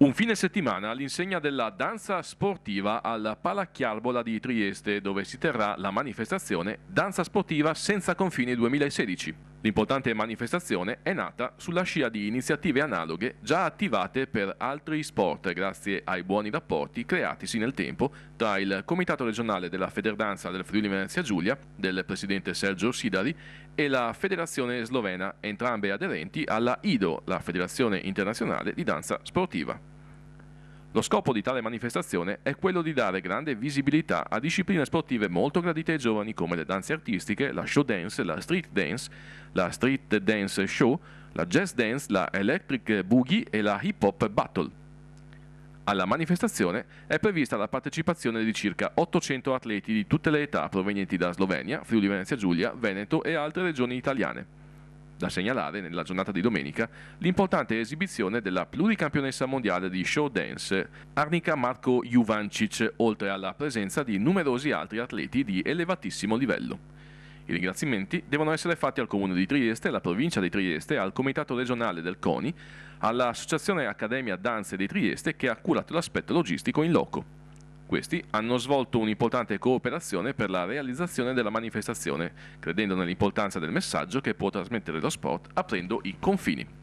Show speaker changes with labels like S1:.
S1: Un fine settimana all'insegna della danza sportiva alla Palacchiarbola di Trieste, dove si terrà la manifestazione Danza sportiva senza confini 2016. L'importante manifestazione è nata sulla scia di iniziative analoghe già attivate per altri sport grazie ai buoni rapporti creatisi nel tempo tra il Comitato regionale della Federdanza del Friuli Venezia Giulia, del presidente Sergio Sidari, e la Federazione Slovena, entrambe aderenti alla IDO, la Federazione Internazionale di Danza Sportiva. Lo scopo di tale manifestazione è quello di dare grande visibilità a discipline sportive molto gradite ai giovani come le danze artistiche, la show dance, la street dance, la street dance show, la jazz dance, la electric boogie e la hip hop battle. Alla manifestazione è prevista la partecipazione di circa 800 atleti di tutte le età provenienti da Slovenia, Friuli Venezia Giulia, Veneto e altre regioni italiane. Da segnalare nella giornata di domenica l'importante esibizione della pluricampionessa mondiale di show dance Arnica Marco Juvancic, oltre alla presenza di numerosi altri atleti di elevatissimo livello. I ringraziamenti devono essere fatti al Comune di Trieste, alla provincia di Trieste, al Comitato regionale del CONI, all'Associazione Accademia Danze di Trieste che ha curato l'aspetto logistico in loco. Questi hanno svolto un'importante cooperazione per la realizzazione della manifestazione, credendo nell'importanza del messaggio che può trasmettere lo sport aprendo i confini.